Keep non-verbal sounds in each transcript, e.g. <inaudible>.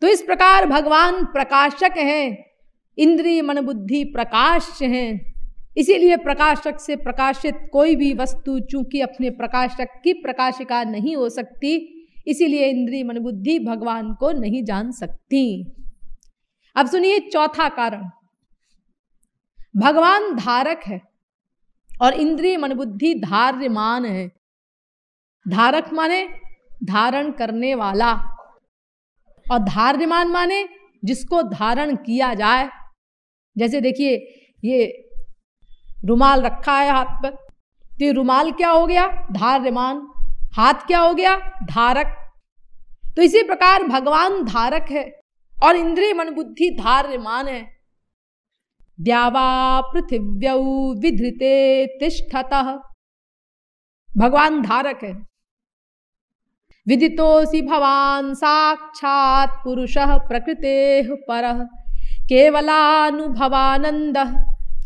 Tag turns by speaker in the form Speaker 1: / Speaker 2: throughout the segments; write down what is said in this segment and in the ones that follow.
Speaker 1: तो इस प्रकार भगवान प्रकाशक हैं इंद्रिय मन बुद्धि प्रकाश हैं इसीलिए प्रकाशक से प्रकाशित कोई भी वस्तु चूंकि अपने प्रकाशक की प्रकाशिका नहीं हो सकती इसीलिए इंद्रिय मन बुद्धि भगवान को नहीं जान सकती अब सुनिए चौथा कारण भगवान धारक है और इंद्रिय मन बुद्धि धार्यमान है धारक माने धारण करने वाला और धार्यमान माने जिसको धारण किया जाए जैसे देखिए ये रुमाल रखा है हाथ पर तो रुमाल क्या हो गया धार्यमान हाथ क्या हो गया धारक तो इसी प्रकार भगवान धारक है और इंद्रिय मन बुद्धि धार्यमान है द्यावा पृथिव्यऊ विधृते तिष्ठत भगवान धारक है विदितोसि भवान् साक्षात् पुरुषः प्रकृतेः परः केवलानुभवानन्दः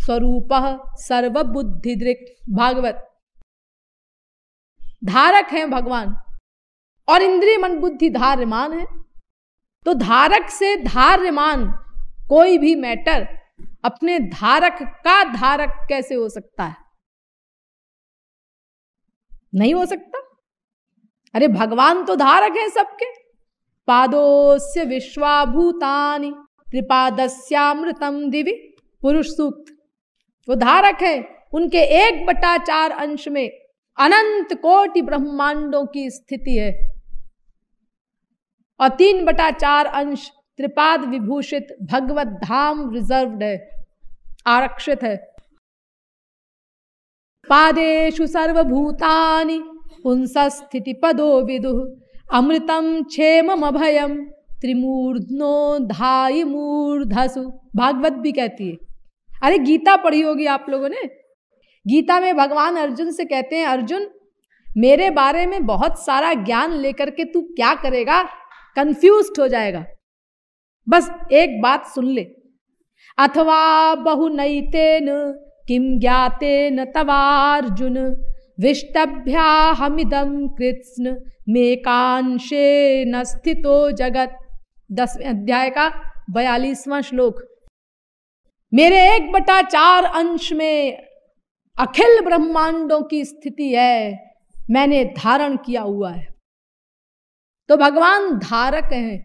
Speaker 1: स्वरूपः सर्वबुद्धिदृक् भागवत धारक हैं भगवान और इंद्रिय मन बुद्धि धार्यमान है तो धारक से धार्यमान कोई भी मैटर अपने धारक का धारक कैसे हो सकता है नहीं हो सकता अरे भगवान तो धारक है सबके पादोस्य विश्वाभूतानि त्रिपादस्यामृतम दिवि पुरुष सूक्त वो धारक है उनके एक बटा चार अंश में अनंत कोटि ब्रह्मांडों की स्थिति है और तीन बटा चार अंश त्रिपाद विभूषित भगवत धाम रिजर्व है आरक्षित है पादेशु सर्वभूतानि पुंसस्थितिपदो विदुः क्षेम अभयम त्रिमूर्धनो धाई मूर्धसु भागवत भी कहती है अरे गीता पढ़ी होगी आप लोगों ने गीता में भगवान अर्जुन से कहते हैं अर्जुन मेरे बारे में बहुत सारा ज्ञान लेकर के तू क्या करेगा कंफ्यूज हो जाएगा बस एक बात सुन ले अथवा बहु नईतेन किम ज्ञाते न तवा अर्जुन विष्टभ्याहमिदम कृत्स्न मेकांशे न स्थितो जगत दसवें अध्याय का बयालीसवां श्लोक मेरे एक बटा चार अंश में अखिल ब्रह्मांडों की स्थिति है मैंने धारण किया हुआ है तो भगवान धारक हैं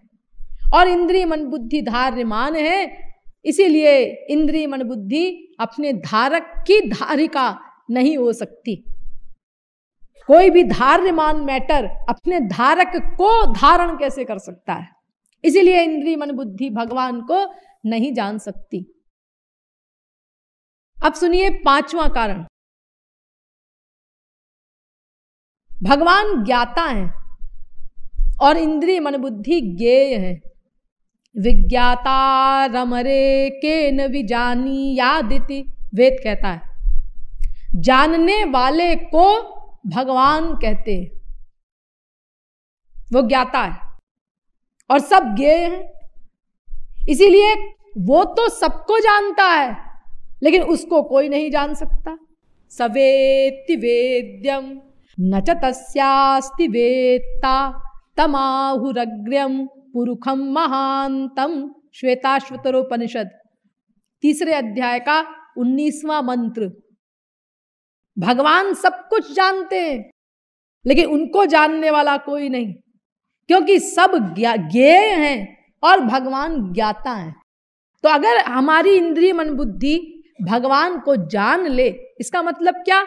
Speaker 1: और इंद्रिय मन बुद्धि धार्यमान है इसीलिए इंद्रिय मन बुद्धि अपने धारक की धारिका नहीं हो सकती कोई भी धार्यमान मैटर अपने धारक को धारण कैसे कर सकता है इसीलिए इंद्री मन बुद्धि भगवान को नहीं जान सकती अब सुनिए पांचवा कारण भगवान ज्ञाता है और इंद्रिय मन बुद्धि ज्ञेय है विज्ञाता रमरे के नीजानी यादिति वेद कहता है जानने वाले को भगवान कहते वो ज्ञाता है और सब ज्ञेय हैं इसीलिए वो तो सबको जानता है लेकिन उसको कोई नहीं जान सकता सवेति वेद्यम न तस्यास्ति वेत्ता तमाहुरग्रम पुरुखम महांतम श्वेताश्वतरोपनिषद तीसरे अध्याय का उन्नीसवा मंत्र भगवान सब कुछ जानते हैं लेकिन उनको जानने वाला कोई नहीं क्योंकि सब ज्ञेय हैं और भगवान ज्ञाता हैं तो अगर हमारी इंद्रिय मन बुद्धि भगवान को जान ले इसका मतलब क्या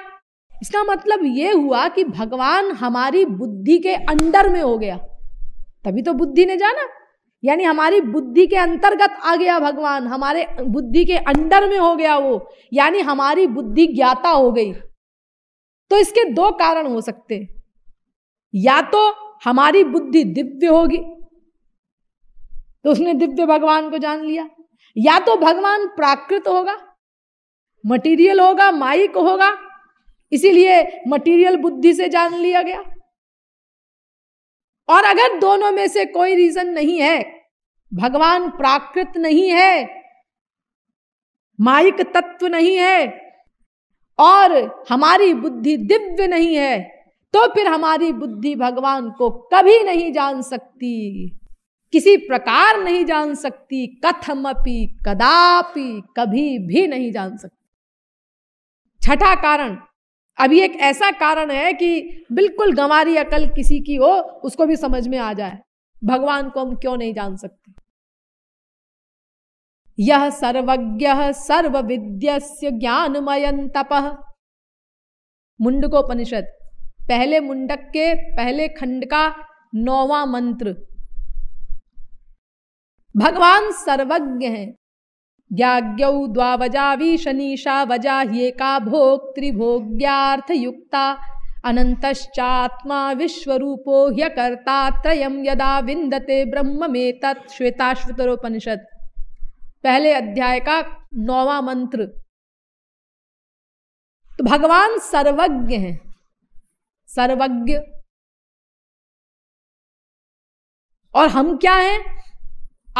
Speaker 1: इसका मतलब ये हुआ कि भगवान हमारी बुद्धि के अंडर में हो गया तभी तो बुद्धि ने जाना यानी हमारी बुद्धि के अंतर्गत आ गया भगवान हमारे बुद्धि के अंडर में हो गया वो यानी हमारी बुद्धि ज्ञाता हो गई तो इसके दो कारण हो सकते या तो हमारी बुद्धि दिव्य होगी तो उसने दिव्य भगवान को जान लिया या तो भगवान प्राकृत होगा मटीरियल होगा माइक होगा इसीलिए मटीरियल बुद्धि से जान लिया गया और अगर दोनों में से कोई रीजन नहीं है भगवान प्राकृत नहीं है माइक तत्व नहीं है और हमारी बुद्धि दिव्य नहीं है तो फिर हमारी बुद्धि भगवान को कभी नहीं जान सकती किसी प्रकार नहीं जान सकती कथमपि कदापि कभी भी नहीं जान सकती छठा कारण अभी एक ऐसा कारण है कि बिल्कुल गंवारी अकल किसी की हो उसको भी समझ में आ जाए भगवान को हम क्यों नहीं जान सकते यह सर्वज्ञ सर्वविद्यस्य ज्ञानमय तप मुंडकोपनिषद पहले मुंडक के पहले खंड का नौवा मंत्र भगवान सर्वज्ञ हैं याज्ञौ द्वावजावी शनीषा वजा ये का भोग त्रिभोग्यार्थ युक्ता अनंतश्चात्मा विश्वरूपो ह्यकर्ता त्रयम यदा विन्दते ब्रह्म में तत् पहले अध्याय का नौवा मंत्र तो भगवान सर्वज्ञ हैं सर्वज्ञ और हम क्या हैं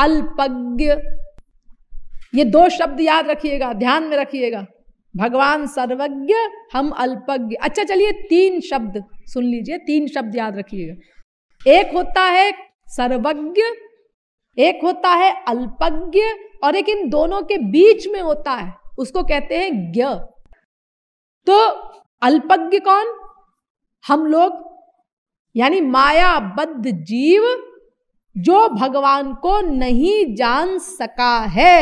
Speaker 1: अल्पज्ञ ये दो शब्द याद रखिएगा ध्यान में रखिएगा भगवान सर्वज्ञ हम अल्पज्ञ अच्छा चलिए तीन शब्द सुन लीजिए तीन शब्द याद रखिएगा एक होता है सर्वज्ञ एक होता है अल्पज्ञ और एक इन दोनों के बीच में होता है उसको कहते हैं ज्ञ तो अल्पज्ञ कौन हम लोग यानी मायाबद्ध जीव जो भगवान को नहीं जान सका है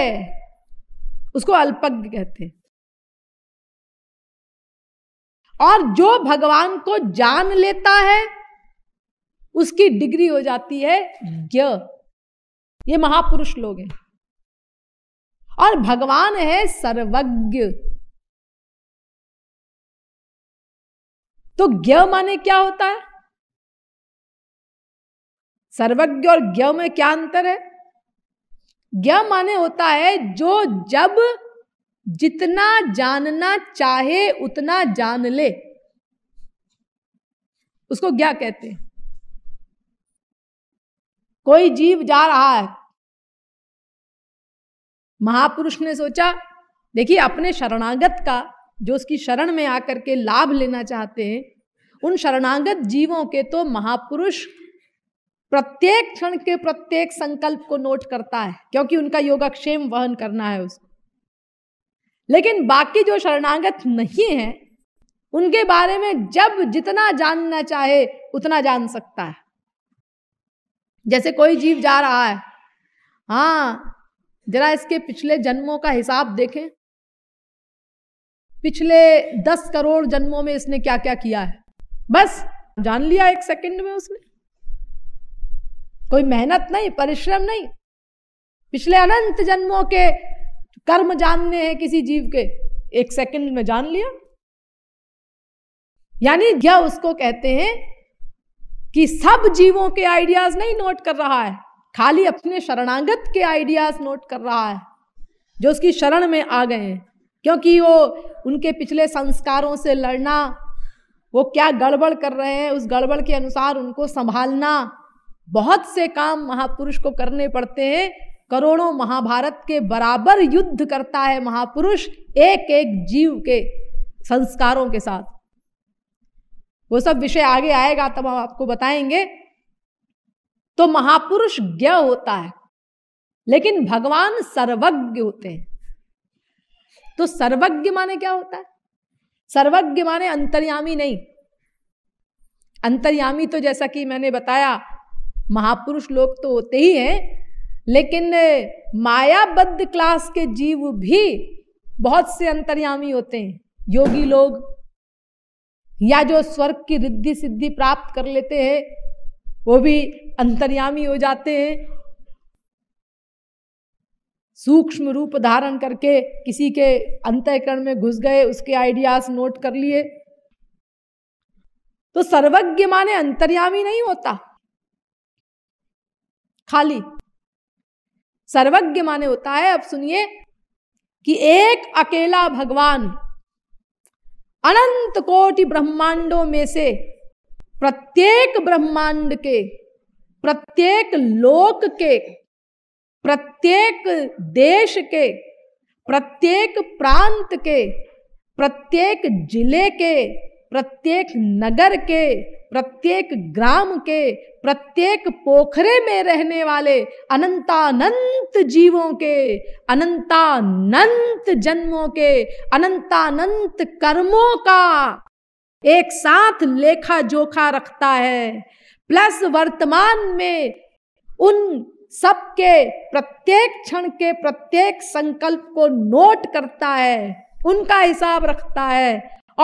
Speaker 1: उसको अल्पज्ञ कहते हैं और जो भगवान को जान लेता है उसकी डिग्री हो जाती है ज्ञ ये महापुरुष लोग हैं और भगवान है सर्वज्ञ तो ज्ञ माने क्या होता है सर्वज्ञ और ज्ञ में क्या अंतर है ज्ञ माने होता है जो जब जितना जानना चाहे उतना जान ले उसको ज्ञा कहते हैं कोई जीव जा रहा है महापुरुष ने सोचा देखिए अपने शरणागत का जो उसकी शरण में आकर के लाभ लेना चाहते हैं उन शरणागत जीवों के तो महापुरुष प्रत्येक क्षण के प्रत्येक संकल्प को नोट करता है क्योंकि उनका योगाक्षेम वहन करना है उसको लेकिन बाकी जो शरणागत नहीं है उनके बारे में जब जितना जानना चाहे उतना जान सकता है जैसे कोई जीव जा रहा है हाँ जरा इसके पिछले जन्मों का हिसाब देखें पिछले दस करोड़ जन्मों में इसने क्या क्या किया है बस जान लिया एक सेकंड में उसने कोई मेहनत नहीं परिश्रम नहीं पिछले अनंत जन्मों के कर्म जानने हैं किसी जीव के एक सेकंड में जान लिया यानी यह उसको कहते हैं कि सब जीवों के आइडियाज नहीं नोट कर रहा है खाली अपने शरणागत के आइडियाज नोट कर रहा है जो उसकी शरण में आ गए हैं क्योंकि वो उनके पिछले संस्कारों से लड़ना वो क्या गड़बड़ कर रहे हैं उस गड़बड़ के अनुसार उनको संभालना बहुत से काम महापुरुष को करने पड़ते हैं करोड़ों महाभारत के बराबर युद्ध करता है महापुरुष एक एक जीव के संस्कारों के साथ वो सब विषय आगे आएगा तब हम आपको बताएंगे तो महापुरुष ज्ञ होता है लेकिन भगवान सर्वज्ञ होते हैं तो सर्वज्ञ माने क्या होता है सर्वज्ञ माने अंतर्यामी नहीं अंतर्यामी तो जैसा कि मैंने बताया महापुरुष लोग तो होते ही हैं लेकिन मायाबद्ध क्लास के जीव भी बहुत से अंतर्यामी होते हैं योगी लोग या जो स्वर्ग की रिद्धि सिद्धि प्राप्त कर लेते हैं वो भी अंतर्यामी हो जाते हैं सूक्ष्म रूप धारण करके किसी के अंतःकरण में घुस गए उसके आइडियाज नोट कर लिए तो सर्वज्ञ माने अंतर्यामी नहीं होता खाली सर्वज्ञ माने होता है अब सुनिए कि एक अकेला भगवान अनंत कोटि ब्रह्मांडों में से प्रत्येक ब्रह्मांड के प्रत्येक लोक के प्रत्येक देश के प्रत्येक प्रांत के प्रत्येक जिले के प्रत्येक नगर के प्रत्येक ग्राम के प्रत्येक पोखरे में रहने वाले अनंतानंत जीवों के अनंतानंत जन्मों के अनंतानंत कर्मों का एक साथ लेखा जोखा रखता है प्लस वर्तमान में उन सबके प्रत्येक क्षण के प्रत्येक संकल्प को नोट करता है उनका हिसाब रखता है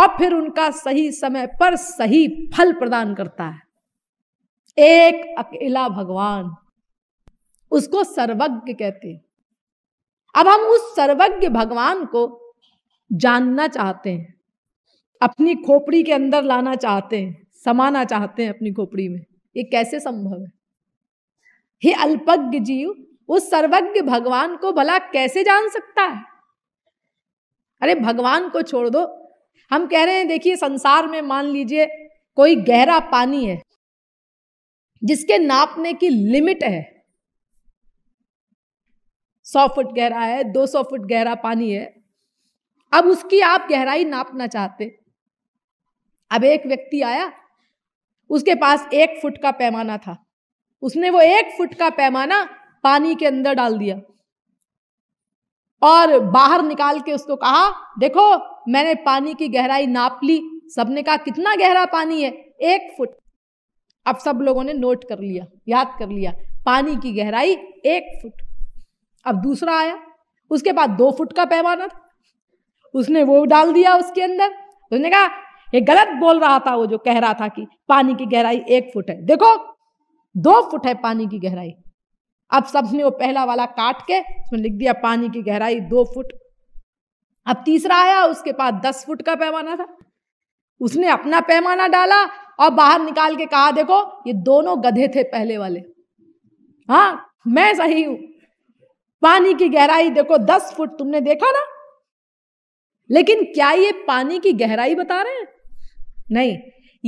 Speaker 1: और फिर उनका सही समय पर सही फल प्रदान करता है एक अकेला भगवान उसको सर्वज्ञ कहते हैं अब हम उस सर्वज्ञ भगवान को जानना चाहते हैं अपनी खोपड़ी के अंदर लाना चाहते हैं समाना चाहते हैं अपनी खोपड़ी में ये कैसे संभव है हे अल्पज्ञ जीव उस सर्वज्ञ भगवान को भला कैसे जान सकता है अरे भगवान को छोड़ दो हम कह रहे हैं देखिए संसार में मान लीजिए कोई गहरा पानी है जिसके नापने की लिमिट है सौ फुट गहरा है दो सौ फुट गहरा पानी है अब उसकी आप गहराई नापना चाहते अब एक व्यक्ति आया उसके पास एक फुट का पैमाना था उसने वो एक फुट का पैमाना पानी के अंदर डाल दिया और बाहर निकाल के उसको कहा देखो मैंने पानी की गहराई नाप ली सबने कहा कितना गहरा पानी है एक फुट अब सब लोगों ने नोट कर लिया याद कर लिया पानी की गहराई एक फुट अब दूसरा आया उसके बाद दो फुट का पैमाना था उसने वो डाल दिया उसके अंदर उसने कहा ये गलत बोल रहा था वो जो कह रहा था कि पानी की गहराई एक फुट है देखो दो फुट है पानी की गहराई अब सबने वो पहला वाला काट के उसमें लिख दिया पानी की गहराई दो फुट अब तीसरा आया उसके पास दस फुट का पैमाना था उसने अपना पैमाना डाला और बाहर निकाल के कहा देखो ये दोनों गधे थे पहले वाले हाँ मैं सही हूं पानी की गहराई देखो दस फुट तुमने देखा ना लेकिन क्या ये पानी की गहराई बता रहे हैं नहीं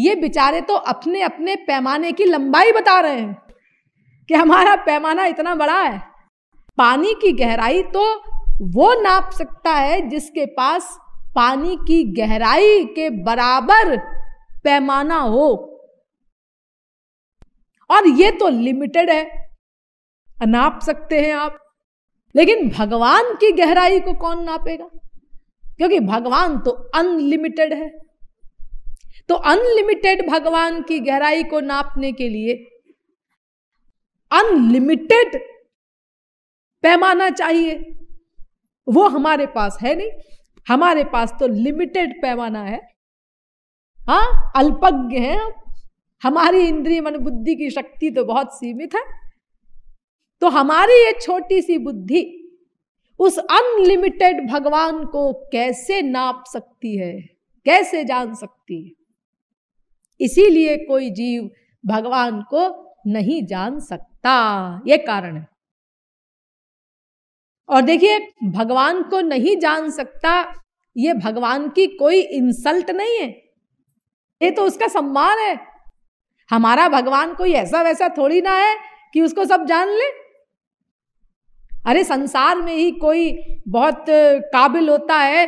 Speaker 1: ये बेचारे तो अपने अपने पैमाने की लंबाई बता रहे हैं कि हमारा पैमाना इतना बड़ा है पानी की गहराई तो वो नाप सकता है जिसके पास पानी की गहराई के बराबर पैमाना हो और ये तो लिमिटेड है नाप सकते हैं आप लेकिन भगवान की गहराई को कौन नापेगा क्योंकि भगवान तो अनलिमिटेड है तो अनलिमिटेड भगवान की गहराई को नापने के लिए अनलिमिटेड पैमाना चाहिए वो हमारे पास है नहीं हमारे पास तो लिमिटेड पैमाना है हाँ अल्पज्ञ हैं हम हमारी इंद्रिय मन बुद्धि की शक्ति तो बहुत सीमित है तो हमारी ये छोटी सी बुद्धि उस अनलिमिटेड भगवान को कैसे नाप सकती है कैसे जान सकती है इसीलिए कोई जीव भगवान को नहीं जान सकता ये कारण है और देखिए भगवान को नहीं जान सकता ये भगवान की कोई इंसल्ट नहीं है ये तो उसका सम्मान है हमारा भगवान कोई ऐसा वैसा थोड़ी ना है कि उसको सब जान ले अरे संसार में ही कोई बहुत काबिल होता है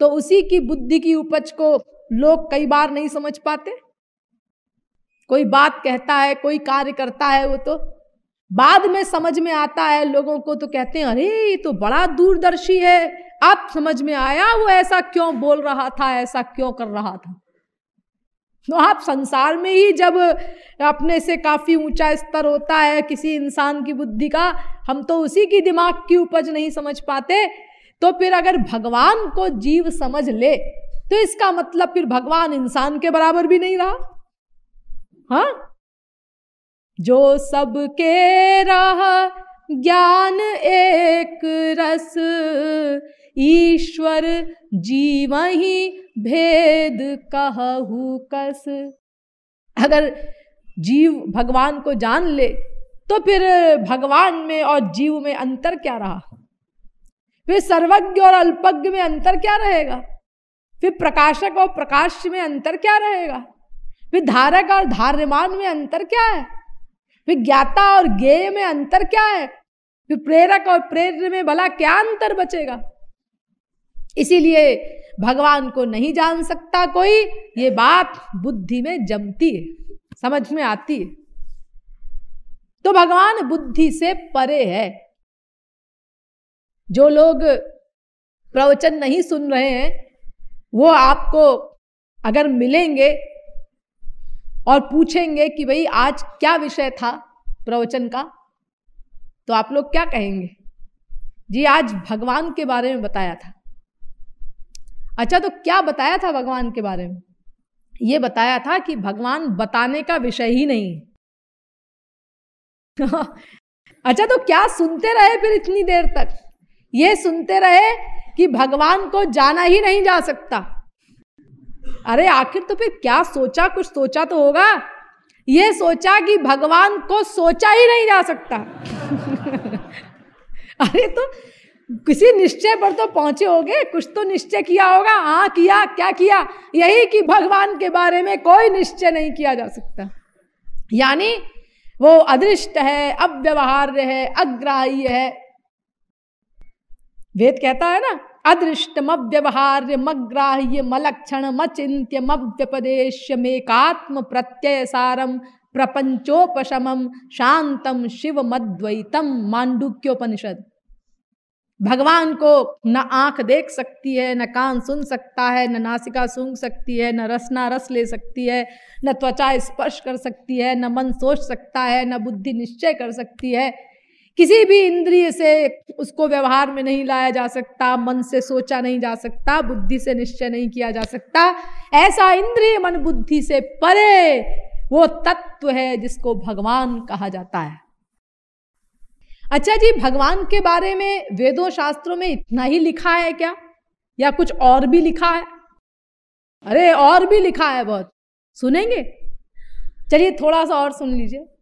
Speaker 1: तो उसी की बुद्धि की उपज को लोग कई बार नहीं समझ पाते कोई बात कहता है कोई कार्य करता है वो तो बाद में समझ में आता है लोगों को तो कहते हैं अरे ये तो बड़ा दूरदर्शी है अब समझ में आया वो ऐसा क्यों बोल रहा था ऐसा क्यों कर रहा था तो आप संसार में ही जब अपने से काफ़ी ऊंचा स्तर होता है किसी इंसान की बुद्धि का हम तो उसी की दिमाग की उपज नहीं समझ पाते तो फिर अगर भगवान को जीव समझ ले तो इसका मतलब फिर भगवान इंसान के बराबर भी नहीं रहा हा? जो सबके राह ज्ञान एक रस ईश्वर जीव ही भेद कहू कस अगर जीव भगवान को जान ले तो फिर भगवान में और जीव में अंतर क्या रहा फिर सर्वज्ञ और अल्पज्ञ में अंतर क्या रहेगा फिर प्रकाशक और प्रकाश में अंतर क्या रहेगा फिर धारक और धार्यमान में अंतर क्या है फिर ज्ञाता और ज्ञेय में अंतर क्या है फिर प्रेरक और प्रेर में भला क्या अंतर बचेगा इसीलिए भगवान को नहीं जान सकता कोई ये बात बुद्धि में जमती है समझ में आती है तो भगवान बुद्धि से परे है जो लोग प्रवचन नहीं सुन रहे हैं वो आपको अगर मिलेंगे और पूछेंगे कि भाई आज क्या विषय था प्रवचन का तो आप लोग क्या कहेंगे जी आज भगवान के बारे में बताया था अच्छा तो क्या बताया था भगवान के बारे में ये बताया था कि भगवान बताने का विषय ही नहीं <laughs> अच्छा तो क्या सुनते रहे फिर इतनी देर तक ये सुनते रहे कि भगवान को जाना ही नहीं जा सकता अरे आखिर तो फिर क्या सोचा कुछ सोचा तो होगा ये सोचा कि भगवान को सोचा ही नहीं जा सकता <laughs> अरे तो किसी निश्चय पर तो पहुंचे हो कुछ तो निश्चय किया होगा हाँ किया क्या किया यही कि भगवान के बारे में कोई निश्चय नहीं किया जा सकता यानी वो अदृष्ट है अव्यवहार्य है अग्राह्य है वेद कहता है ना अदृष्टमव्यवहार्य मग्राह्य मलक्षणमचिन्त्यमव्यपदेश्य मेकात्म प्रत्यय सारम प्रपंचोपशमम शांतम शिव मद्वैतम मांडुक्योपनिषद भगवान को न आंख देख सकती है न कान सुन सकता है न नासिका सूंघ सकती है न रसना रस ले सकती है न त्वचा स्पर्श कर सकती है न मन सोच सकता है न बुद्धि निश्चय कर सकती है किसी भी इंद्रिय से उसको व्यवहार में नहीं लाया जा सकता मन से सोचा नहीं जा सकता बुद्धि से निश्चय नहीं किया जा सकता ऐसा इंद्रिय मन बुद्धि से परे वो तत्व है जिसको भगवान कहा जाता है अच्छा जी भगवान के बारे में वेदों शास्त्रों में इतना ही लिखा है क्या या कुछ और भी लिखा है अरे और भी लिखा है बहुत सुनेंगे चलिए थोड़ा सा और सुन लीजिए